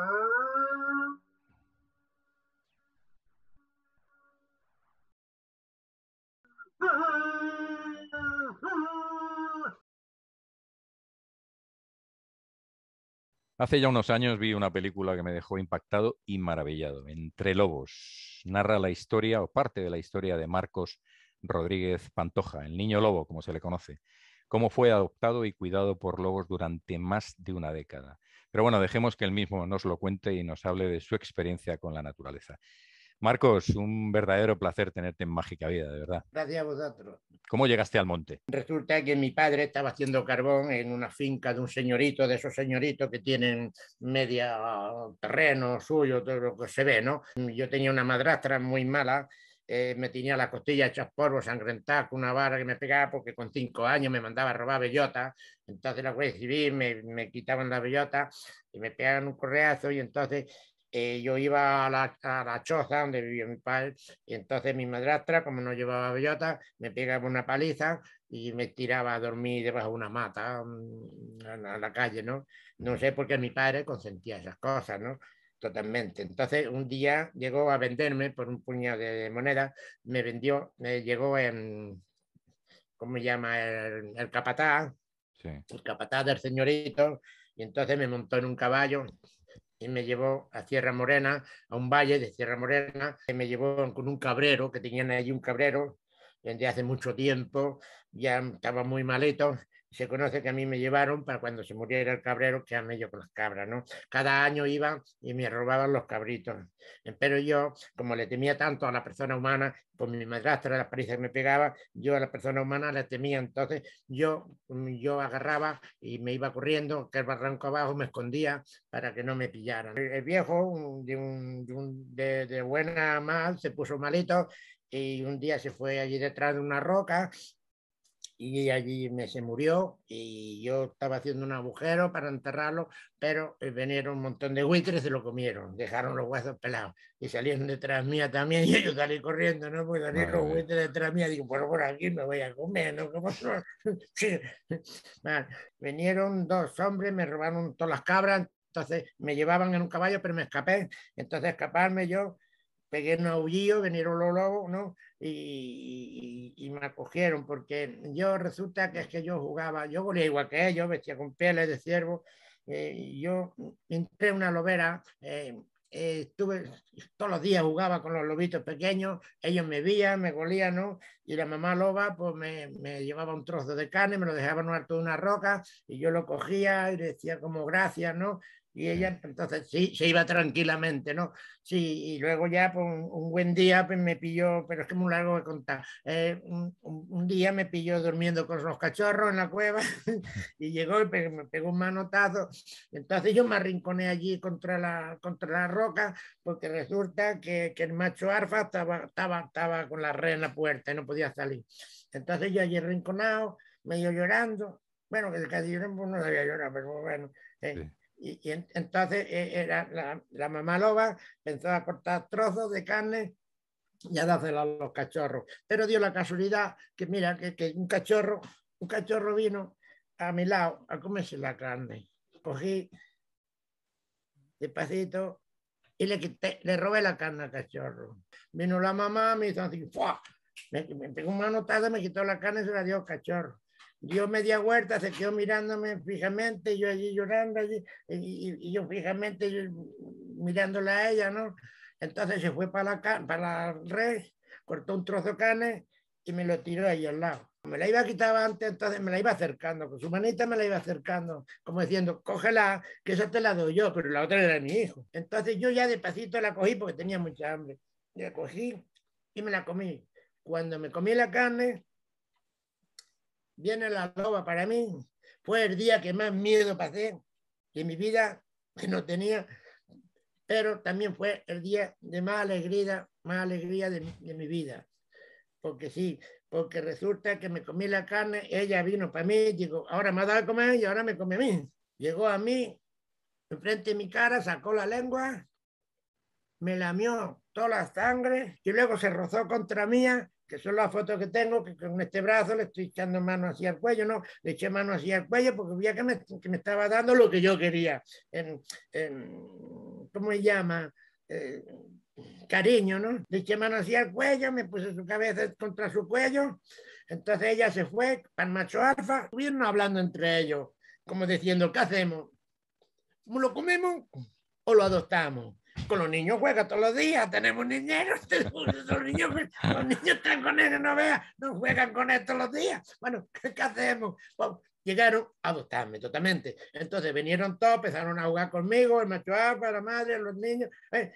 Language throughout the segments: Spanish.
Ah. Hace ya unos años vi una película que me dejó impactado y maravillado, Entre Lobos. Narra la historia o parte de la historia de Marcos Rodríguez Pantoja, el niño lobo, como se le conoce, cómo fue adoptado y cuidado por lobos durante más de una década. Pero bueno, dejemos que él mismo nos lo cuente y nos hable de su experiencia con la naturaleza. Marcos, un verdadero placer tenerte en Mágica Vida, de verdad. Gracias a vosotros. ¿Cómo llegaste al monte? Resulta que mi padre estaba haciendo carbón en una finca de un señorito, de esos señoritos que tienen media terreno suyo, todo lo que se ve, ¿no? Yo tenía una madrastra muy mala eh, me tenía la costilla hecha polvo, sangrentada, con una vara que me pegaba porque con cinco años me mandaba a robar bellota. Entonces la Guardia Civil me, me quitaban la bellota y me pegaban un correazo y entonces eh, yo iba a la, a la, choza donde vivía mi padre y entonces mi madrastra, como no llevaba bellota, me pegaba una paliza y me tiraba a dormir debajo de una mata mm, a la calle, ¿no? No sé por qué mi padre consentía esas cosas, ¿no? totalmente. Entonces, un día llegó a venderme por un puño de moneda, me vendió, me llegó en, ¿cómo se llama? El, el el capatá del señorito, y entonces me montó en un caballo y me llevó a Sierra Morena, a un valle de Sierra Morena, y me llevó con un cabrero, que tenían allí un cabrero, desde hace mucho tiempo, ya estaba muy maleto, se conoce que a mí me llevaron para cuando se muriera el cabrero, que quedarme yo con las cabras, ¿no? Cada año iban y me robaban los cabritos. Eh, pero yo, como le temía tanto a la persona humana, con mi madrastra, las palizas que me pegaba, yo a la persona humana la temía. Entonces yo, mm, yo agarraba y me iba corriendo, que el barranco abajo me escondía para que no me pillaran. El viejo, de, un, de, de buena mal, se puso malito y un día se fue allí detrás de una roca y allí me se murió y yo estaba haciendo un agujero para enterrarlo, pero eh, vinieron un montón de buitres y lo comieron, dejaron los huesos pelados y salieron detrás mía también y yo salí corriendo, ¿no? Pues salieron los buitres detrás mía, digo, bueno, por aquí me voy a comer, ¿no? ¿Cómo son? sí. Vinieron dos hombres, me robaron todas las cabras, entonces me llevaban en un caballo, pero me escapé, entonces escaparme yo pegué un aullido, vinieron los lobos, ¿no? Y, me acogieron, porque yo resulta que es que yo jugaba, yo volía igual que ellos, vestía con pieles de ciervo, eh, yo entré en una lobera, eh, eh, estuve, todos los días jugaba con los lobitos pequeños, ellos me veían, me golían, ¿no? Y la mamá loba, pues me, llevaba un trozo de carne, me lo dejaba en una roca, y yo lo cogía y decía como gracias, ¿no? Y ella, entonces, sí, se iba tranquilamente, ¿no? Sí, y luego ya, por pues, un, buen día, pues, me pilló, pero es que muy largo de contar, eh, un, día me pilló durmiendo con los cachorros en la cueva y llegó y me pegó un manotazo. Entonces yo me arrinconé allí contra la, contra la roca porque resulta que, el macho arfa estaba, estaba, estaba con la red en la puerta y no podía salir. Entonces yo allí arrinconado, medio llorando, bueno, que el casi pues, no sabía llorar, pero bueno. Eh, y, entonces e, era la, mamá loba empezó a cortar trozos de carne y a a los cachorros. Pero dio la casualidad que, mira, que, que un cachorro, un cachorro vino a mi lado a comerse la carne. Cogí despacito y le, quité, le robé la carne al cachorro. Vino la mamá, me hizo así, Me, me una notada, me quitó la carne y se la dio al cachorro dio media vuelta, se quedó mirándome fijamente, yo allí llorando, allí, y, yo fijamente yo, mirándola a ella, ¿no? Entonces se fue para la, para la red, cortó un trozo de carne y me lo tiró ahí al lado. Me la iba a quitar antes, entonces me la iba acercando, con su manita me la iba acercando, como diciendo, cógela, que esa te la doy yo, pero la otra era mi hijo. Entonces yo ya despacito la cogí porque tenía mucha hambre. La cogí y me la comí. Cuando me comí la carne, viene la loba para mí. Fue el día que más miedo pasé en mi vida, que no tenía, pero también fue el día de más alegría, más alegría de, mi vida. Porque sí, porque resulta que me comí la carne, ella vino para mí, digo, ahora me ha dado a comer y ahora me come a mí. Llegó a mí, enfrente de mi cara, sacó la lengua, me lamió toda la sangre y luego se rozó contra mía que son las fotos que tengo, que con este brazo le estoy echando mano hacia el cuello, ¿no? Le eché mano hacia el cuello porque veía que me, estaba dando lo que yo quería. ¿Cómo se llama? Eh, cariño, ¿no? Le eché mano hacia el cuello, me puse su cabeza contra su cuello. Entonces ella se fue pan macho alfa. Estuvieron hablando entre ellos, como diciendo, ¿qué hacemos? ¿Lo comemos o lo adoptamos? con los niños juega todos los días, tenemos niñeros, los niños, están con eso, no vean, no juegan con todos los días. Bueno, ¿qué, hacemos? llegaron a adoptarme totalmente. Entonces vinieron todos, empezaron a jugar conmigo, el macho alfa, la madre, los niños, eh,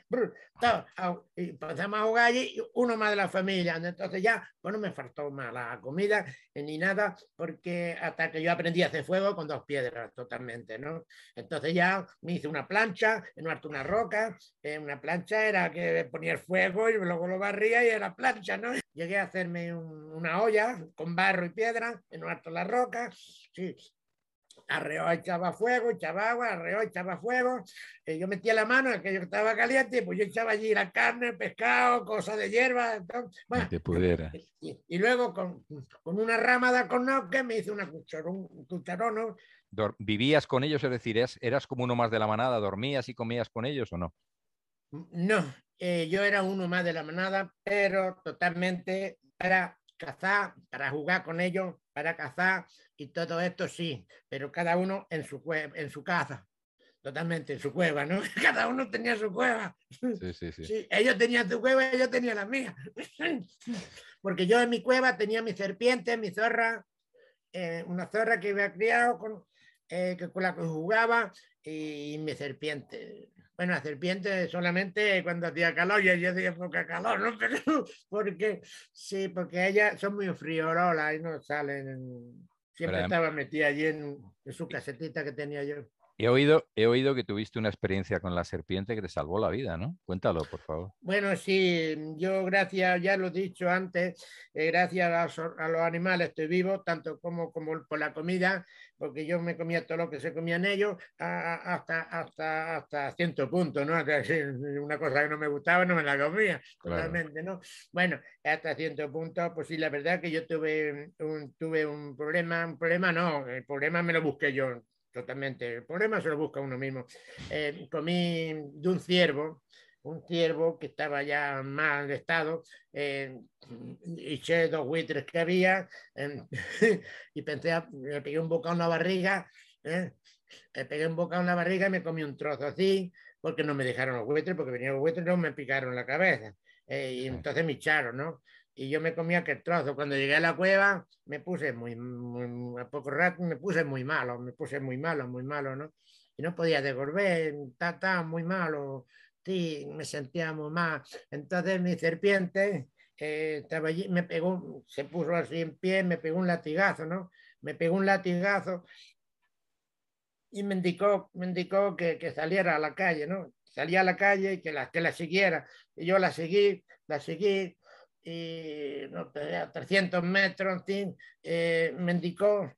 y empezamos a jugar allí, uno más de la familia. Entonces ya, bueno, me faltó más la comida eh, ni nada, porque hasta que yo aprendí a hacer fuego con dos piedras totalmente, ¿no? Entonces ya me hice una plancha, en harto una roca, eh, una plancha era que ponía el fuego y luego lo barría y era plancha, ¿no? Llegué a hacerme una olla con barro y piedra, en harto la roca, sí, arreo Arreó, echaba fuego, echaba agua, arreó, echaba fuego. Eh, yo metía la mano, aquello que estaba caliente, pues yo echaba allí la carne, pescado, cosas de hierba. Y, luego con, con, una rama de que me hice una cucharón, un ¿Vivías con ellos? Es decir, eras, como uno más de la manada, ¿dormías y comías con ellos o no? No, eh, yo era uno más de la manada, pero totalmente para cazar, para jugar con ellos, para cazar y todo esto sí, pero cada uno en su, en su casa, totalmente en su cueva, ¿no? Cada uno tenía su cueva. Sí, sí, sí. ellos tenían su cueva y yo tenía la mía. Porque yo en mi cueva tenía mi serpiente, mi zorra, eh, una zorra que había criado, con, eh, que, con la que jugaba y mi serpiente una serpiente solamente cuando hacía calor y ella hacía poca calor, ¿no? Pero porque sí, porque ellas son muy friorolas y no salen. Siempre estaba metida allí en, su casetita que tenía yo. He oído, he oído que tuviste una experiencia con la serpiente que te salvó la vida, ¿no? Cuéntalo, por favor. Bueno, sí, yo gracias, ya lo he dicho antes, eh, gracias a, los animales estoy vivo, tanto como, como por la comida, porque yo me comía todo lo que se comían ellos hasta, hasta, hasta ciento puntos, ¿no? Una cosa que no me gustaba no me la comía, totalmente, ¿no? Bueno, hasta ciento puntos, pues sí, la verdad que yo tuve un, tuve un problema, un problema no, el problema me lo busqué yo totalmente, el problema se lo busca uno mismo. Eh, comí de un ciervo, un ciervo que estaba ya mal mal estado, eh, y eché dos buitres que había, y pensé, me ah, pegué un bocado a la barriga, me ¿eh? pegué un bocado a la barriga y me comí un trozo así, porque no me dejaron los buitres, porque venían los buitres y no me picaron la cabeza. Eh, y entonces me echaron, ¿no? y yo me comía aquel trozo. Cuando llegué a la cueva, me puse muy, a poco rato, me puse muy malo, me puse muy malo, muy malo, ¿no? Y no podía devolver, ta, muy malo, sí, me sentía más. Entonces mi serpiente eh, allí, me pegó, se puso así en pie, me pegó un latigazo, ¿no? Me pegó un latigazo y me indicó, me indicó que, saliera a la calle, ¿no? Salía a la calle y que la, que la siguiera. Y yo la seguí, la seguí, y no, a 300 metros, eh, me indicó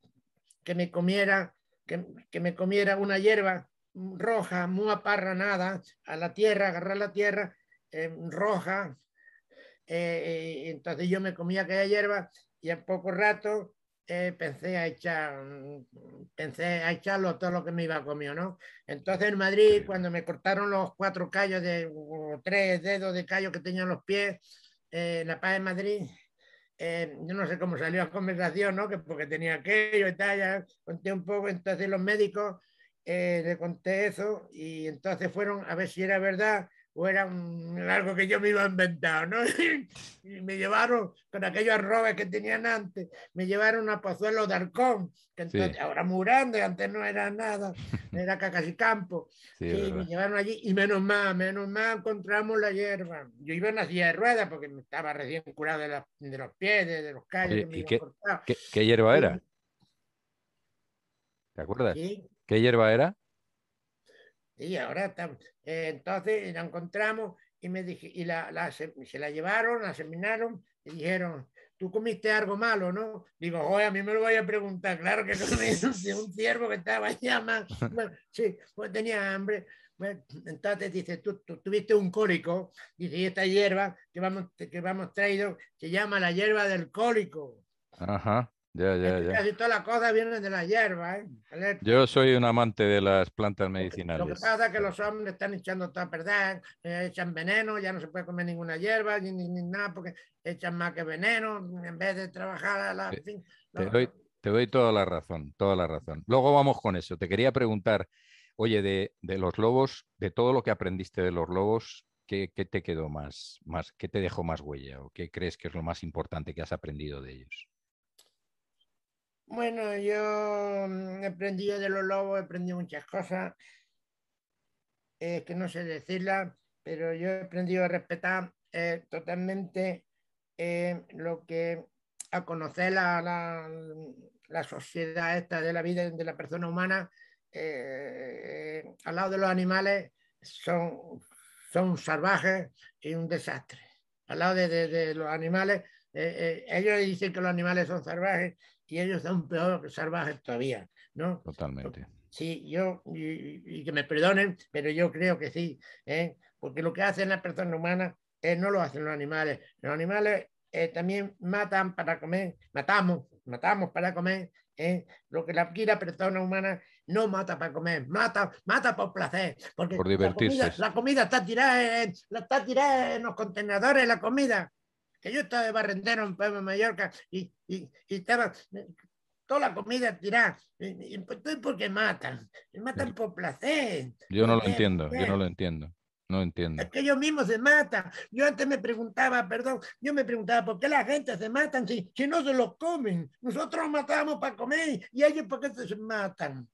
que me comiera, que, que me comiera una hierba roja, muy aparranada, a la tierra, agarrar la tierra eh, roja. Eh, eh, entonces yo me comía aquella hierba y en poco rato pensé a echar, pensé a echarlo todo lo que me iba comido, ¿no? Entonces en Madrid, cuando me cortaron los cuatro callos de o tres dedos de callos que en los pies, en la paz de Madrid, yo no sé cómo salió la conversación, ¿no? Que porque tenía aquello y tal, conté un poco. Entonces los médicos eh, le conté eso y entonces fueron a ver si era verdad o era algo que yo me iba a inventar, ¿no? y me llevaron con aquellos arrobes que tenían antes, me llevaron a Pozuelo de Arcón, que entonces, ahora muy grande, antes no era nada, era y campo. y me llevaron allí y menos mal, menos mal encontramos la hierba. Yo iba en la silla de ruedas porque me estaba recién curado de, los pies, de, los calles. qué, qué, qué, hierba era? ¿Te acuerdas? Sí, ¿Qué hierba era? Y ahora eh, entonces la encontramos y, me dije, y la, se, la llevaron, la seminaron y dijeron, tú comiste algo malo, ¿no? Digo, oye, a mí me lo voy a preguntar, claro que no de un ciervo que estaba allá, más. sí, pues tenía hambre. entonces dice, tú, tuviste un cólico, dice, y esta hierba que vamos, que vamos traído se llama la hierba del cólico. Ajá. Ya, ya, este, ya. Casi toda la cosa viene de la hierba. ¿eh? Yo soy un amante de las plantas medicinales. Lo que pasa es que los hombres están echando toda verdad eh, echan veneno, ya no se puede comer ninguna hierba ni, nada porque echan más que veneno en vez de trabajar a la. Te, doy, toda la razón, toda la razón. Luego vamos con eso. Te quería preguntar, oye, de, los lobos, de todo lo que aprendiste de los lobos, ¿qué, qué te quedó más, más, qué te dejó más huella o qué crees que es lo más importante que has aprendido de ellos? Bueno, yo he mm, aprendido de los lobos, he aprendido muchas cosas eh, que no sé decirlas, pero yo he aprendido a respetar eh, totalmente eh, lo que, a conocer la, sociedad esta de la vida de la persona humana. al lado de los animales son, son salvajes y un desastre. Al lado de los animales, ellos dicen que los animales son salvajes y ellos son peor salvajes todavía, ¿no? Totalmente. Sí, yo, y, que me perdonen, pero yo creo que sí, ¿eh? porque lo que hacen las personas humanas eh, no lo hacen los animales. Los animales eh, también matan para comer, matamos, matamos para comer, ¿eh? lo que la, persona humana no mata para comer, mata, mata por placer, porque por divertirse. La, comida, está tirada, está tirada en los contenedores, la comida que yo estaba de barrendero en Palma Mallorca y, estaba eh, toda la comida tirada. Y, pues, porque matan, matan por placer. Yo no lo entiendo, yo no lo entiendo. No entiendo. Es que ellos mismos se matan. Yo antes me preguntaba, perdón, yo me preguntaba, ¿por qué la gente se matan si, si no se los comen? Nosotros matamos para comer y ellos, ¿por qué se matan?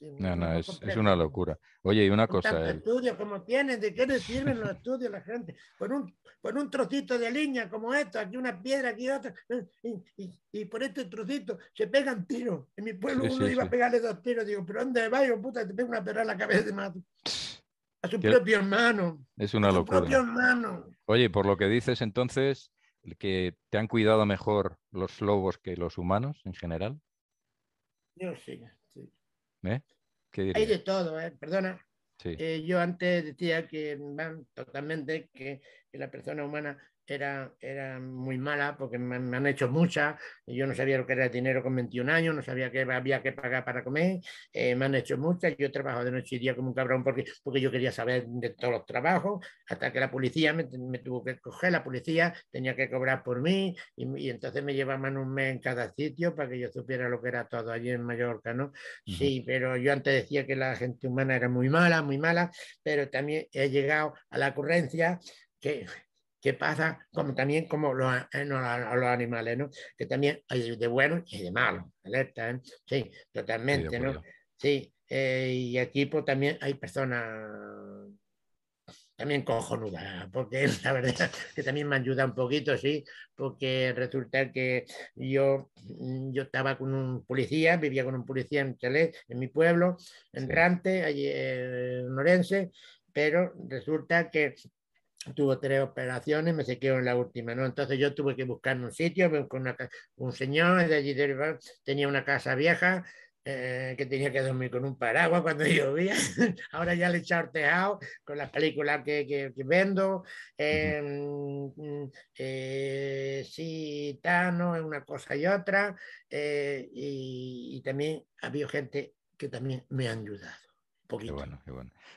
Este, no, no, es, una locura. Oye, y una cosa. Eh. es. como tienen, ¿de qué les sirven los estudios la gente? Con un, un trocito de línea como esto, aquí una piedra, aquí otra, y, y, por este trocito se pegan tiros. En mi pueblo uno iba a pegarle dos tiros, digo, pero ¿dónde vaya yo, puta? Te pego una perra en la cabeza de mato. A su propio hermano. Es una locura. Oye, por lo que dices entonces, que te han cuidado mejor los lobos que los humanos en general. Yo sí. ¿Eh? Hay de todo, ¿eh? perdona. Eh, yo antes decía que totalmente que la persona humana era, era muy mala porque me, han hecho muchas. Yo no sabía lo que era el dinero con 21 años, no sabía que había que pagar para comer. Eh, me han hecho muchas. Yo he trabajado de noche y día como un cabrón porque, porque yo quería saber de todos los trabajos. Hasta que la policía me, tuvo que coger, la policía tenía que cobrar por mí. Y, entonces me llevaban un mes en cada sitio para que yo supiera lo que era todo allí en Mallorca, ¿no? Sí, pero yo antes decía que la gente humana era muy mala, muy mala, pero también he llegado a la ocurrencia que que pasa como también como los, eh, los animales, ¿no? Que también hay de bueno y de malo alerta, Sí, totalmente, ¿no? Sí, eh, y aquí pues, también hay personas también cojonuda, porque la verdad que también me ayuda un poquito, sí, porque resulta que yo, mm, yo estaba con un policía, vivía con un policía en Chile, en mi pueblo, en Rante, allí eh, en Orense, pero resulta que tuvo tres operaciones, me se quedó en la última, ¿no? Entonces yo tuve que buscar un sitio, con un señor de allí tenía una casa vieja, eh, que tenía que dormir con un paraguas cuando llovía. Ahora ya le he echado con las películas que, que, vendo. Em, mm, eh, sí, Tano, es una cosa y otra. Eh, y, y, también había habido gente que también me ha ayudado. Poquito. bueno,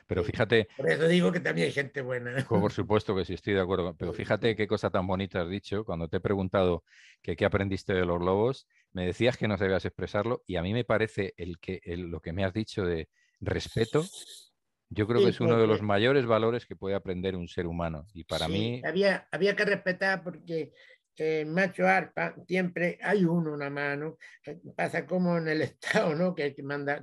Pero fíjate. Por eso digo que también hay gente buena. Por supuesto que sí, estoy de acuerdo. Pero fíjate qué cosa tan bonita has dicho. Cuando te he preguntado qué aprendiste de los lobos, me decías que no sabías expresarlo. Y a mí me parece el que, lo que me has dicho de respeto. Yo creo que es uno de los mayores valores que puede aprender un ser humano. Y para mí. Había, había que respetar porque eh, macho arpa, siempre hay uno una mano, eh, pasa como en el Estado, ¿no? Que,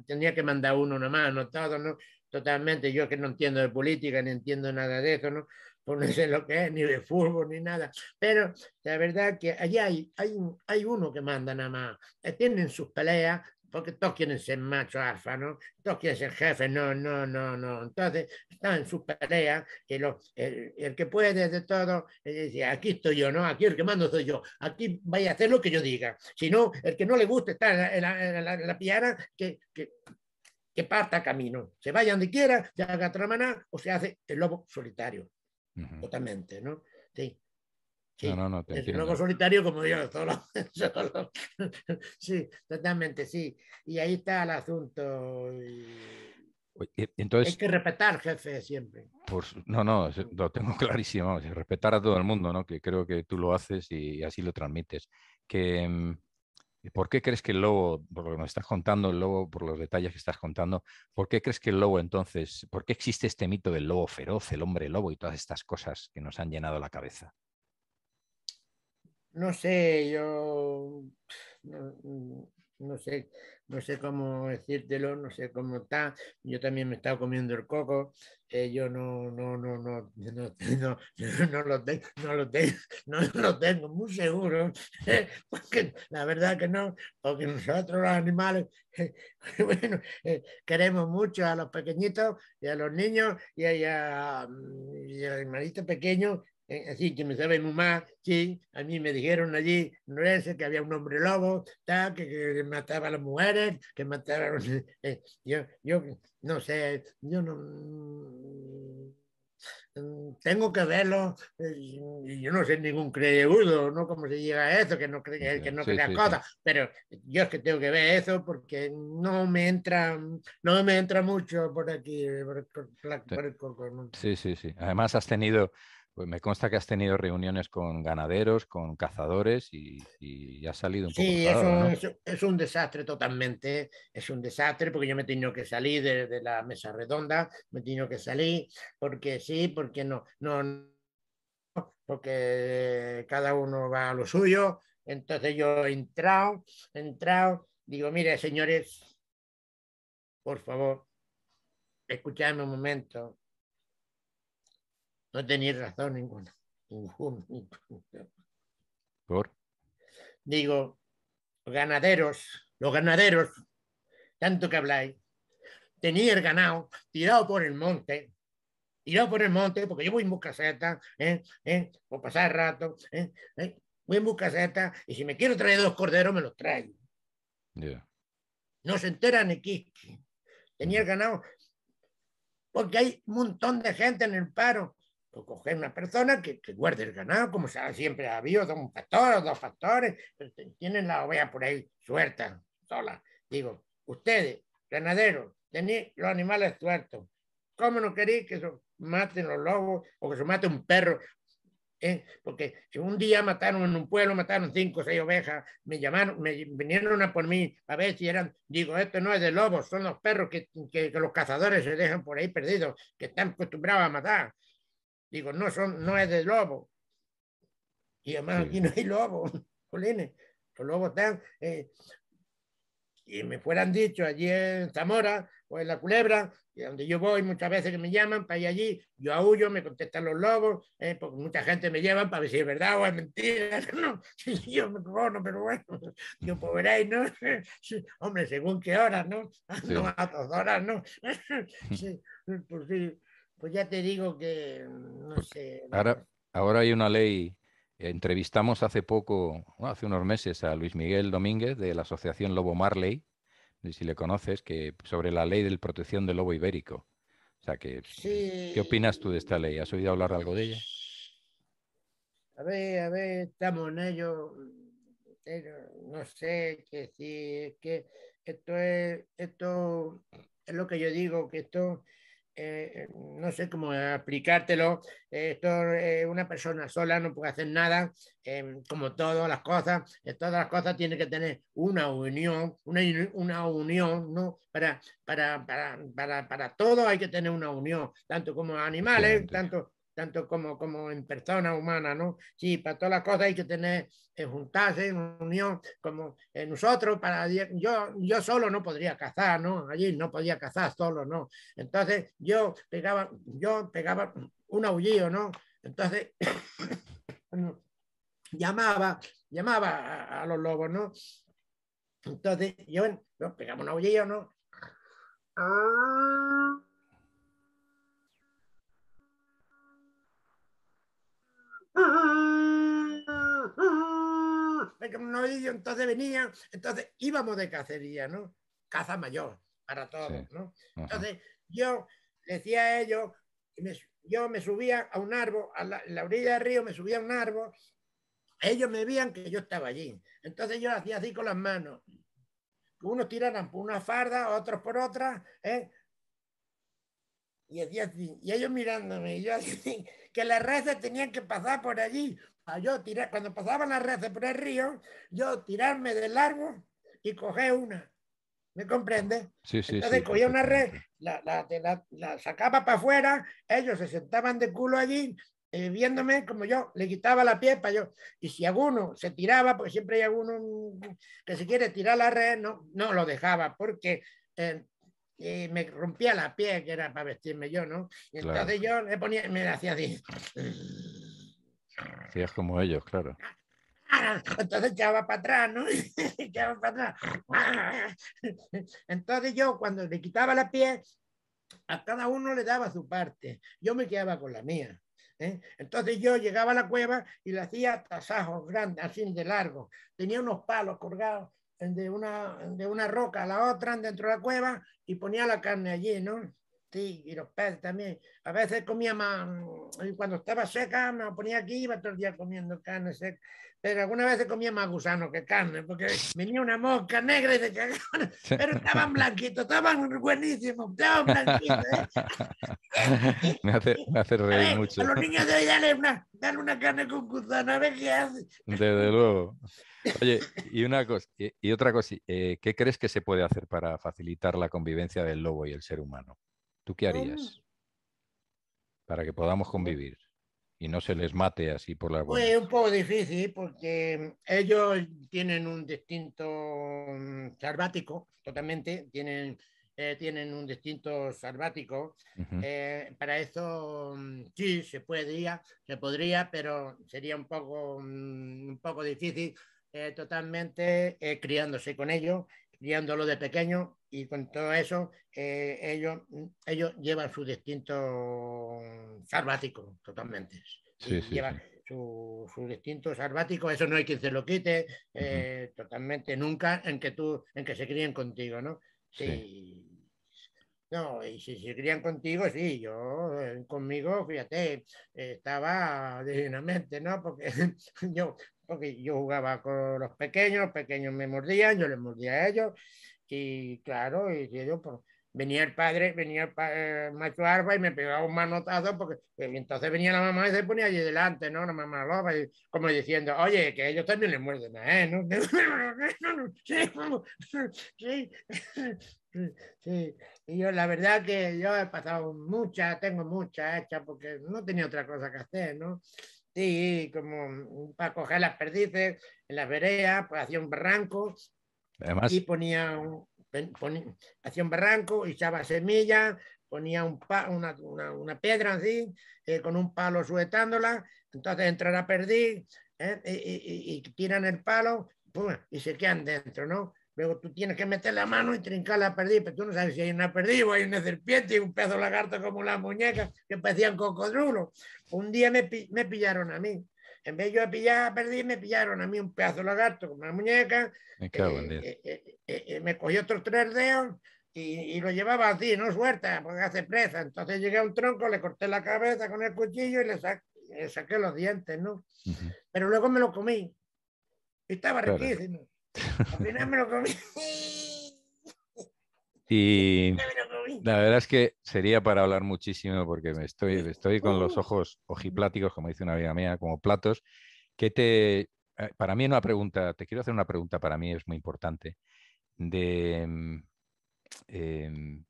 tenía que mandar uno una mano, todo, ¿no? Totalmente, yo que no entiendo de política, ni entiendo nada de eso, ¿no? Pues no sé lo que es, ni de fútbol, ni nada. Pero la verdad que allá hay, hay, hay uno que manda nada más. Eh, tienen sus peleas, porque todos quieren ser macho alfa, ¿no? Todos quieren ser jefe, no, no, no, no. Entonces, están en sus peleas, que el, el, que puede de todo, aquí estoy yo, ¿no? Aquí el que mando soy yo, aquí vaya a hacer lo que yo diga. Si no, el que no le guste estar en la, piara, que, que, parta camino, se vaya donde quiera, se haga tramaná o se hace el lobo solitario, totalmente, ¿no? Sí no, no, el lobo solitario, como digo, solo. sí, totalmente, sí. Y ahí está el asunto. Eh, entonces, Hay que respetar, jefe, siempre. no, no, lo tengo clarísimo. Respetar a todo el mundo, ¿no? Que creo que tú lo haces y así lo transmites. Mm, ¿Por qué crees que el lobo, por lo que nos estás contando, el lobo, por los detalles que estás contando, ¿por qué crees que el lobo entonces, por qué existe este mito del lobo feroz, el hombre lobo y todas estas cosas que nos han llenado la cabeza? no sé, yo mm, no, sé, no sé cómo decírtelo, no sé cómo está. Yo también me he estado comiendo el coco. Eh, yo no, lo tengo, no lo tengo, no lo tengo muy seguro, la verdad que no, porque nosotros los animales, eh, queremos mucho a los pequeñitos y a los niños y, a, los animalitos y mm, animalito pequeño eh, así que me saben más sí, a mí me dijeron allí, no es que había un hombre lobo, que, que, mataba a las mujeres, que mataba eh, yo, yo no sé, yo no... Mm, tengo que verlo, eh, yo no soy ningún creyendo ¿no? ¿Cómo se llega a eso? Que no, cree, que no crea cosa pero yo es que tengo que ver eso porque no me entra, no me entra mucho por aquí, por, por, por, Sí, sí, sí. Además has tenido pues me consta que has tenido reuniones con ganaderos, con cazadores y, y ha salido un poco. Sí, es, un, desastre totalmente, es un desastre porque yo me he tenido que salir de, la mesa redonda, me he tenido que salir porque sí, porque no, no, porque cada uno va a lo suyo. Entonces yo he entrado, he entrado, digo, mire señores, por favor, escuchadme un momento, no tenía razón ninguna. ¿Por? Digo, ganaderos, los ganaderos, tanto que habláis, tenía el ganado tirado por el monte, tirado por el monte, porque yo voy en busca seta, ¿eh? ¿Eh? pasar rato, ¿eh? voy en busca seta, y si me quiero traer dos corderos, me los traigo. No se enteran ni Tenía el ganado, porque hay un montón de gente en el paro, coger una persona que, guarde el ganado, como siempre ha habido, un pastor o dos factores tienen la oveja por ahí suelta, sola. Digo, ustedes, ganaderos, tenéis los animales sueltos. ¿Cómo no queréis que se maten los lobos o que se mate un perro? ¿Eh? Porque si un día mataron en un pueblo, mataron cinco o seis ovejas, me llamaron, me vinieron una por mí a ver si eran, digo, esto no es de lobos, son los perros que, que, que los cazadores se dejan por ahí perdidos, que están acostumbrados a matar. Digo, no, son, no es de lobo. Y además aquí no hay lobo, Jolines. Los lobos están. Eh, y me fueran dicho allí en Zamora o en La Culebra, donde yo voy muchas veces que me llaman para ir allí, yo aullo, me contestan los lobos, eh, porque mucha gente me lleva para ver si es verdad o es mentira. No, yo me no pero bueno, yo pues veréis, ¿no? Hombre, según qué hora, ¿no? No, a dos horas, ¿no? Sí, pues sí. Pues ya te digo que mm, no pues sé. Ahora, ahora hay una ley. Entrevistamos hace poco, hace unos meses, a Luis Miguel Domínguez de la Asociación Lobo Marley, si le conoces, que sobre la ley de protección del lobo ibérico. O sea que, mm, ¿qué opinas tú de esta ley? ¿Has oído hablar algo de ella? A ver, a ver, estamos en ello. no sé qué si es que esto es, esto es lo que yo digo, que esto eh, eh, no sé cómo explicártelo, eh, esto, una persona sola no puede hacer nada, como todas las cosas, todas las cosas tienen que tener una unión, una, unión, ¿no? Para, para, para, para todo hay que tener una unión, tanto como animales, tanto tanto como, como en persona humana, ¿no? Sí, para todas las cosas hay que tener, eh, juntarse en unión, como eh, nosotros, para yo, yo solo no podría cazar, ¿no? Allí no podía cazar solo, ¿no? Entonces yo pegaba, yo pegaba un aullido, ¿no? Entonces llamaba, llamaba a, los lobos, ¿no? Entonces yo, pegaba un aullido, ¿no? entonces venían, entonces íbamos de cacería, ¿no? Caza mayor para todos, ¿no? Entonces yo decía a ellos, yo me subía a un árbol, a la, orilla del río me subía a un árbol, ellos me veían que yo estaba allí, entonces yo hacía así con las manos, unos tiraran por una farda, otros por otra, ¿eh? Y, así, y ellos mirándome, y yo así, que las redes tenían que pasar por allí. Ah, yo tiré, cuando pasaban las redes por el río, yo tirarme del largo y coger una. ¿Me comprende? Entonces cogía una red, la, la, la, sacaba para afuera, ellos se sentaban de culo allí, eh, viéndome como yo, le quitaba la pie yo. Y si alguno se tiraba, porque siempre hay alguno que se quiere tirar la red, no, no lo dejaba, porque eh, y me rompía la piel, que era para vestirme yo, ¿no? Y entonces yo le ponía, me hacía así. Hacías es como ellos, claro. Entonces echaba para atrás, ¿no? echaba para atrás. Entonces yo cuando le quitaba la piel, a cada uno le daba su parte. Yo me quedaba con la mía. ¿eh? Entonces yo llegaba a la cueva y le hacía tasajos grandes, así de largo. Tenía unos palos colgados de una, de una roca a la otra dentro de la cueva y ponía la carne allí, ¿no? Sí, y los peces también. A veces comía más, cuando estaba seca me ponía aquí y iba todo el día comiendo carne seca. Pero algunas veces comía más gusano que carne, porque venía una mosca negra y de Pero estaban blanquitos, estaban buenísimos, estaban blanquitos. ¿eh? Me, hace, me, hace, reír eh, mucho. A los niños de hoy, dale una, dan una carne con gusano, a ver qué hace. Desde luego. Oye, y una cosa, otra cosa, eh, ¿qué crees que se puede hacer para facilitar la convivencia del lobo y el ser humano? ¿Tú qué harías para que podamos convivir y no se les mate así por la Pues es un poco difícil porque ellos tienen un distinto mm, salvático, totalmente, tienen, eh, tienen un distinto salvático. Eh, para eso mm, sí se podría, se podría, pero sería un poco, mm, un poco difícil. Eh, totalmente criándose con ellos criándolo de pequeño y con todo eso ellos, eh, ellos llevan su distinto salvático totalmente. Sí, llevan su, su, distinto salvático, eso no hay quien se lo quite eh, totalmente nunca en que tú, en que se críen contigo, ¿no? Sí. No, y si se crían contigo, sí, yo eh, conmigo, fíjate, estaba divinamente, ¿no? Porque yo porque yo jugaba con los pequeños, los pequeños me mordían, yo les mordía a ellos, y claro, y ellos, pues, venía el padre, venía el, eh, macho Arba y me pegaba un manotazo, porque eh, entonces venía la mamá y se ponía allí delante, ¿no? La mamá loba, y como diciendo, oye, que ellos también le muerden a él, ¿no? Sí, sí. Y yo, la verdad que yo he pasado muchas, tengo muchas hechas, porque no tenía otra cosa que hacer, ¿no? Sí, como para coger las perdices en las veredas, pues hacía un barranco y ponía un, hacía un barranco, echaba semillas, ponía un una, piedra así, eh, con un palo sujetándola, entonces entra la perdiz eh, y, tiran el palo y se quedan dentro, ¿no? Luego tú tienes que meter la mano y trincar la perdiz, pero tú no sabes si hay una perdiz o hay una serpiente y un pedazo lagarto como las muñeca que parecían cocodrulos. Un día me, pillaron a mí. En vez de yo pillar a perdiz, me pillaron a mí un pedazo lagarto como una muñeca. Me cago eh, eh, eh, cogió otros tres dedos y, y, lo llevaba así, no suelta, porque hace presa. Entonces llegué a un tronco, le corté la cabeza con el cuchillo y le, saqué los dientes, ¿no? Pero luego me lo comí. estaba riquísimo. y la verdad es que sería para hablar muchísimo porque me estoy, con los uh. ojos ojipláticos, como dice una amiga mía, como platos. Que te, eh, para mí una pregunta, te quiero hacer una pregunta, para mí es muy importante, de mm, em,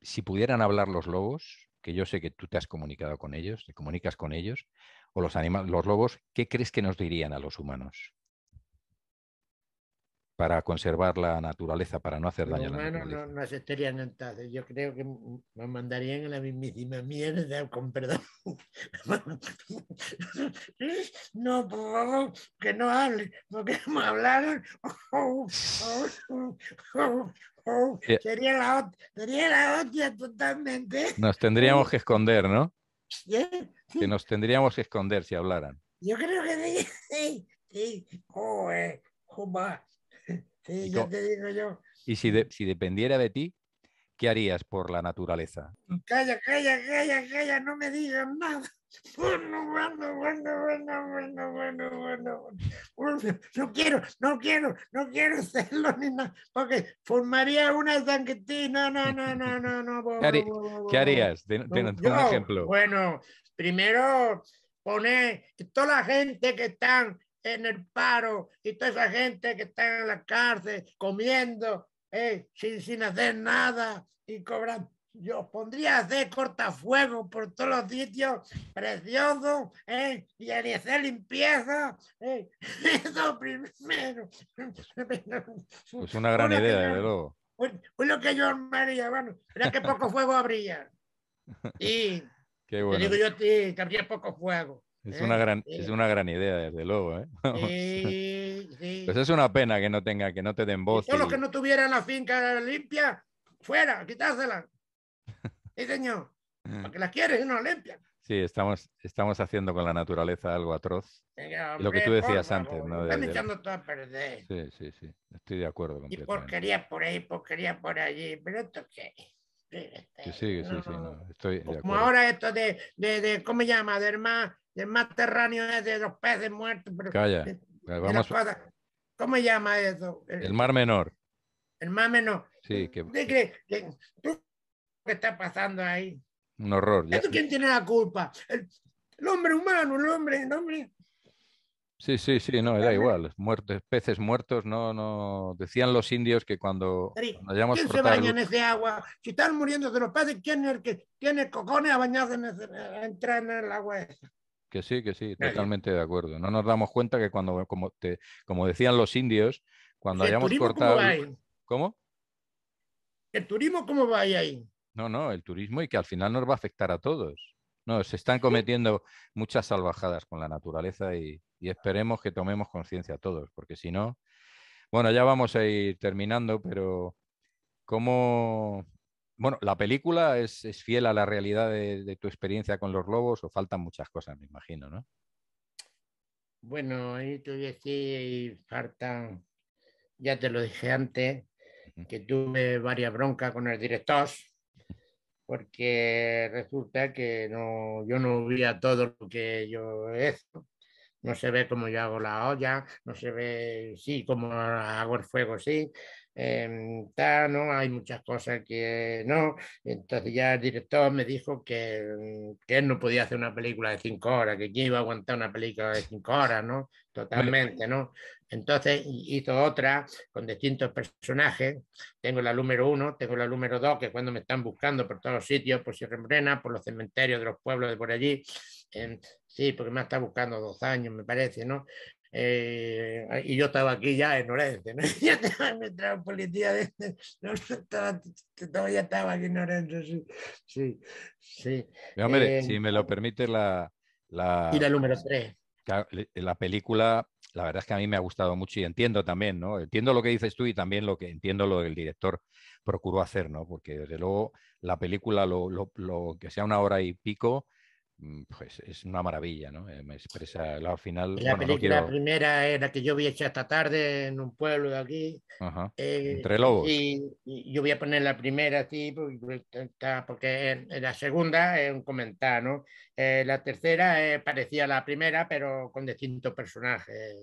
si pudieran hablar los lobos, que yo sé que tú te has comunicado con ellos, te comunicas con ellos, o los, los lobos, ¿qué crees que nos dirían a los humanos? para conservar la naturaleza, para no hacer daño a la naturaleza. No, no estarían entonces. Yo creo que me mandarían a la mismísima mierda, con perdón. no, por favor, que no hable, porque me hablaron. Eh. sería, la, sería la hostia totalmente. Nos tendríamos que esconder, ¿no? Sí. Que nos tendríamos que esconder si hablaran. Yo creo que sí, sí, sí. Joder, Sí, yo te digo yo. Y si, si dependiera de ti, ¿qué harías por la naturaleza? Calla, calla, calla, calla, no me digas nada. Bueno, bueno, bueno, bueno, bueno, bueno, bueno, No quiero, no quiero, no quiero hacerlo ni nada, porque formaría una zanquetina. No, no, no, no, no. no. ¿Qué, harías? un ejemplo. Bueno, primero poner toda la gente que están en el paro y toda esa gente que está en la cárcel comiendo eh, sin, sin hacer nada y cobrando. Yo pondría de cortafuegos por todos los sitios preciosos eh, y hacer limpieza. Eh, eso primero. Es pues una gran idea, verdad luego. Lo que yo haría bueno, era que poco fuego habría. Y Qué bueno. digo yo, que habría poco fuego. Es, una eh, gran, es eh. una gran idea, desde luego. ¿eh? sí. Pues es una pena que no tenga, que no te den voz. Y todos los que no tuvieran la finca limpia, fuera, quitársela. sí, señor. Porque la quieres y no la limpian. Sí, estamos, estamos haciendo con la naturaleza algo atroz. lo que tú decías antes, ¿no? Están echando todo a perder. Sí, sí, sí. Estoy de acuerdo. Y porquería por ahí, porquería por allí. Pero esto qué. Este, sí, sí, sí, Como ahora esto de, de, ¿cómo se llama? De hermano, el más terráneo es de los peces muertos. Pero, Calla. ¿Cómo se llama eso? El, mar menor. El mar menor. Sí, ¿Qué, qué, ¿Qué está pasando ahí? Un horror. ¿Quién tiene la culpa? El, hombre humano, el hombre, el hombre. Sí, sí, sí, no, da igual. peces muertos, no, no. Decían los indios que cuando, cuando ¿Quién se baña en ese agua? Si están de los peces, ¿quién es el que tiene cojones a bañarse en a entrar en el agua esa? Que sí, que sí, totalmente de acuerdo. No nos damos cuenta que cuando, como, te, como decían los indios, cuando hayamos cortado... ¿cómo, el... ¿Cómo? ¿El turismo cómo va ahí? No, no, el turismo y que al final nos va a afectar a todos. No, se están cometiendo muchas salvajadas con la naturaleza y, y esperemos que tomemos conciencia todos, porque si no, bueno, ya vamos a ir terminando, pero ¿cómo, bueno, la película es, es, fiel a la realidad de, tu experiencia con los lobos o faltan muchas cosas, me imagino, ¿no? Bueno, ahí te voy a decir, faltan, ya te lo dije antes, que tuve varias broncas con el director, porque resulta que no, yo no veía todo lo que yo he No se ve cómo yo hago la olla, no se ve, sí, cómo hago el fuego, sí, eh, ¿no? Hay muchas cosas que no. Entonces ya el director me dijo mm, que, él no podía hacer una película de cinco horas, que quién iba a aguantar una película de cinco horas, ¿no? Totalmente, ¿no? Entonces hizo otra con distintos personajes. Tengo la número uno, tengo la número dos, que cuando me están buscando por todos los sitios, por Sierra Morena, por los cementerios de los pueblos de por allí, em, sí, porque me está buscando dos años, me parece, ¿no? Eh, y yo estaba aquí ya en Orense, ¿no? ya me en policía, de, este, no, estaba, todavía estaba aquí en Orense, sí, sí. hombre, eh, si me lo permite la... la número película, la verdad es que a mí me ha gustado mucho y entiendo también, ¿no? Entiendo lo que dices tú y también lo que entiendo lo que el director procuró hacer, ¿no? Porque desde luego la película, lo, lo, lo que sea una hora y pico, Mm, pues es una maravilla, ¿no? Eh, me expresa al final. La primera era que yo vi hecha esta tarde en un pueblo de aquí. Eh, Entre lobos. Y, yo voy a poner la primera aquí porque, pues, la segunda es un comentario, ¿no? Eh, la tercera parecía la primera, pero con distintos personajes.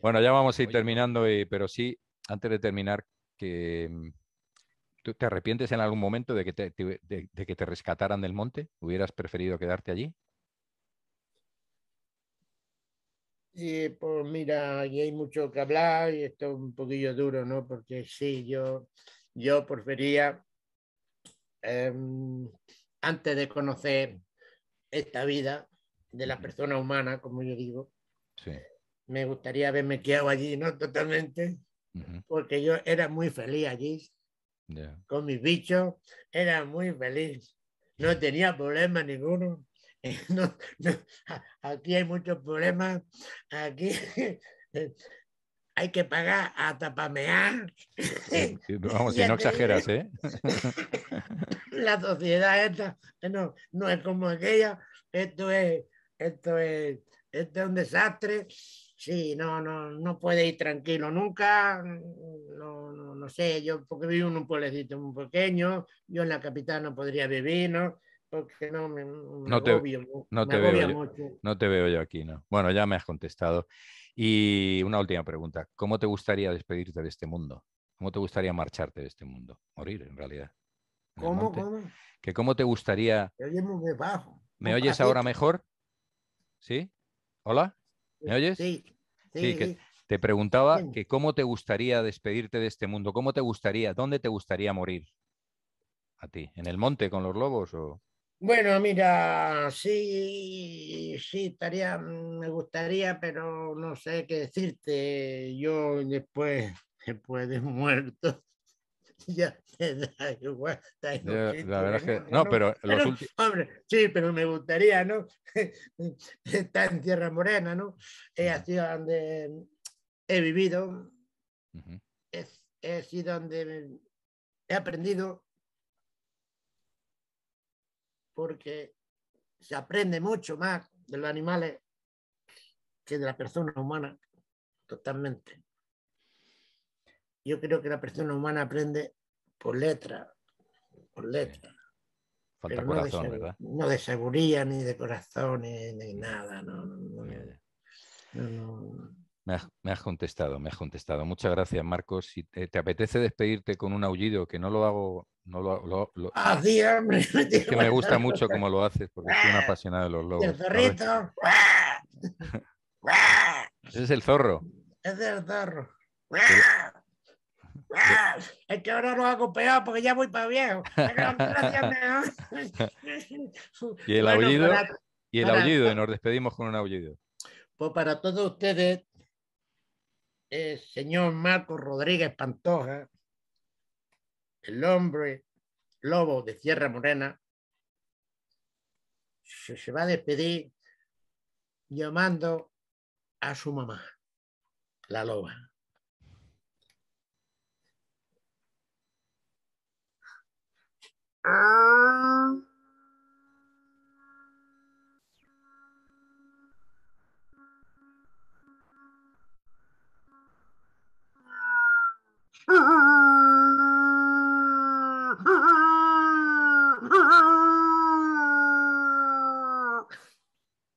Bueno, ya vamos a ir terminando, pero sí, antes de terminar, que mm, te arrepientes en algún momento de que te, de, que te rescataran del monte? ¿Hubieras preferido quedarte allí? Sí, pues mira, y hay mucho que hablar y esto es un poquillo duro, ¿no? Porque sí, yo, yo prefería, em, antes de conocer esta vida de la persona humana, como yo digo, me gustaría haberme quedado allí, ¿no? Totalmente, porque yo era muy feliz allí, con mis bichos, era muy feliz, no tenía problema ninguno. Eh, aquí hay muchos problemas, aquí hay que pagar hasta pamear. vamos, si no exageras, ¿eh? La sociedad esta eh, no, no es como aquella, esto es, esto es, esto es un desastre Sí, no, no, no puede ir tranquilo nunca, mm, no, no, no sé, yo porque vivo en un pueblecito muy pequeño, yo en la capital no podría vivir, ¿no? Porque no me, mm, te, veo Yo, no te veo yo aquí, ¿no? Bueno, ya me has contestado. Y una última pregunta, ¿cómo te gustaría despedirte de este mundo? ¿Cómo te gustaría marcharte de este mundo? Morir, en realidad. ¿Cómo, ¿Cómo? Que cómo te gustaría... Me oyes bajo. ¿Me oyes ahora mejor? ¿Sí? ¿Hola? ¿Me oyes? Sí. Sí, te preguntaba que cómo te gustaría despedirte de este mundo, cómo te gustaría, dónde te gustaría morir a ti, en el monte con los lobos o. Bueno, mira, sí, sí, estaría, me gustaría, pero no sé qué decirte. Yo después, después de muerto, la verdad es que, no, pero, sí, pero me gustaría, ¿no? Está en Tierra Morena, ¿no? he así donde he vivido, así donde he aprendido, porque se aprende mucho más de los animales que de la persona humana, totalmente yo creo que la persona humana aprende por letra, por letra. Falta corazón, no ¿verdad? No de seguridad, ni de corazón, ni, nada. me, has, contestado, me has contestado. Muchas gracias, Marcos. Si te, apetece despedirte con un aullido, que no lo hago... No lo, ah, es que me gusta mucho cómo lo haces, porque soy un ah, apasionado de los lobos. El zorrito. Ese es el zorro. es el zorro. Ah, es que ahora nos hago peor porque ya voy para viejo. y el aullido, y el aullido, nos despedimos con un aullido. Pues para todos ustedes, el eh, señor Marco Rodríguez Pantoja, el hombre lobo de Sierra Morena, se va a despedir llamando a su mamá, la loba. Ah.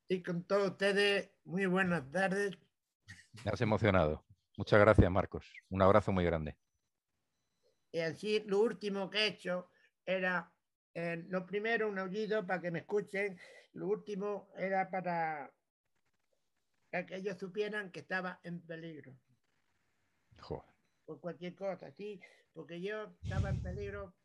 Y con todos ustedes, muy buenas tardes. Me has emocionado. Muchas gracias, Marcos. Un abrazo muy grande. Y así, lo último que he hecho era eh, lo primero un aullido para que me escuchen, lo último era para, que ellos supieran que estaba en peligro. Joder. Por cualquier cosa, sí, porque yo estaba en peligro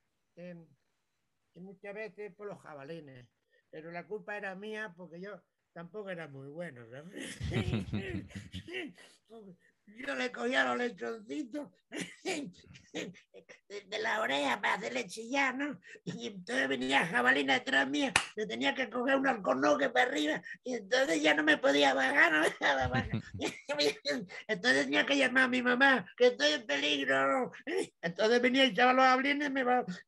muchas veces por los jabalines, pero la culpa era mía porque yo tampoco era muy bueno. yo le cogía los lechoncitos de la oreja para hacerle chillar, ¿no? Y entonces venía jabalina detrás mía, le tenía que coger un alcornoque para arriba, y entonces ya no me podía bajar, no Entonces tenía que llamar a mi mamá, que estoy en peligro. Entonces venía el chaval a y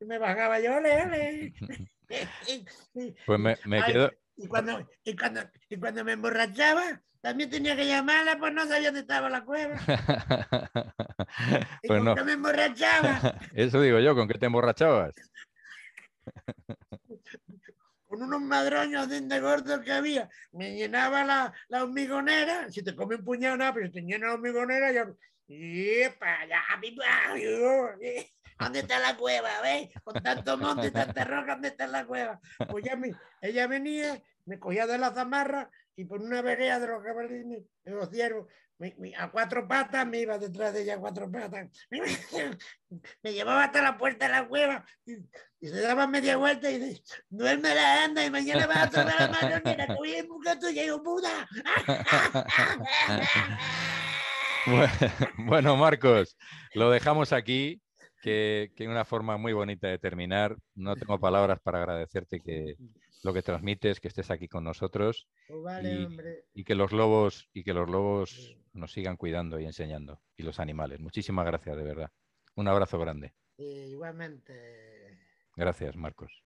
me, bajaba yo, ole, ole. Pues me, me quedo. y cuando, y, cuando, y cuando me emborrachaba, también tenía que llamarla, pues no sabía dónde estaba la cueva. y pues no. me emborrachaba. Eso digo yo, ¿con qué te emborrachabas? con unos madroños de gordos que había. Me llenaba la, la, hormigonera. Si te come un puñado, nada, pero si te llena la hormigonera, yo. mi Ya, ¿Dónde está la cueva? ve? Con tanto monte tanta roca, ¿dónde está la cueva? Pues ya me, ella venía, me cogía de la zamarra y por una vereda de los cabalines, los ciervos, a cuatro patas me iba detrás de ella a cuatro patas. me llevaba hasta la puerta de la cueva y, se daba media vuelta y dice, duerme la anda y mañana vas a tomar la y la voy en un gato y puta. bueno, Marcos, lo dejamos aquí. Que, que una forma muy bonita de terminar. No tengo palabras para agradecerte que, lo que transmites, que estés aquí con nosotros oh, y, que los lobos y que los lobos nos sigan cuidando y enseñando y los animales. Muchísimas gracias de verdad. Un abrazo grande. Igualmente. Gracias, Marcos.